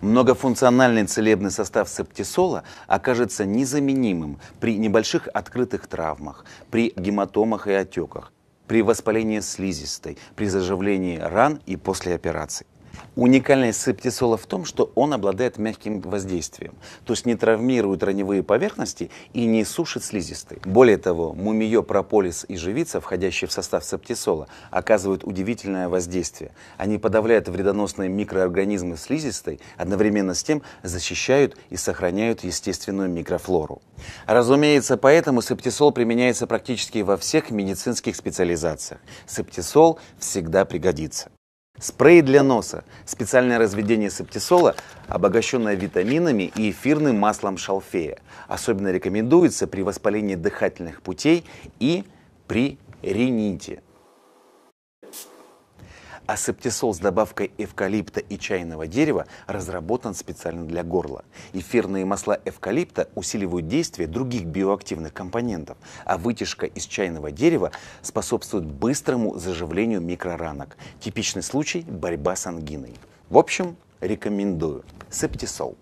Многофункциональный целебный состав септисола окажется незаменимым при небольших открытых травмах, при гематомах и отеках, при воспалении слизистой, при заживлении ран и после операций. Уникальность септисола в том, что он обладает мягким воздействием, то есть не травмирует раневые поверхности и не сушит слизистые. Более того, мумиё, прополис и живица, входящие в состав септисола, оказывают удивительное воздействие. Они подавляют вредоносные микроорганизмы слизистой, одновременно с тем защищают и сохраняют естественную микрофлору. Разумеется, поэтому септисол применяется практически во всех медицинских специализациях. Септисол всегда пригодится. Спрей для носа – специальное разведение септисола, обогащенное витаминами и эфирным маслом шалфея. Особенно рекомендуется при воспалении дыхательных путей и при рините. А Септисол с добавкой эвкалипта и чайного дерева разработан специально для горла. Эфирные масла эвкалипта усиливают действие других биоактивных компонентов, а вытяжка из чайного дерева способствует быстрому заживлению микроранок. Типичный случай – борьба с ангиной. В общем, рекомендую. Септисол.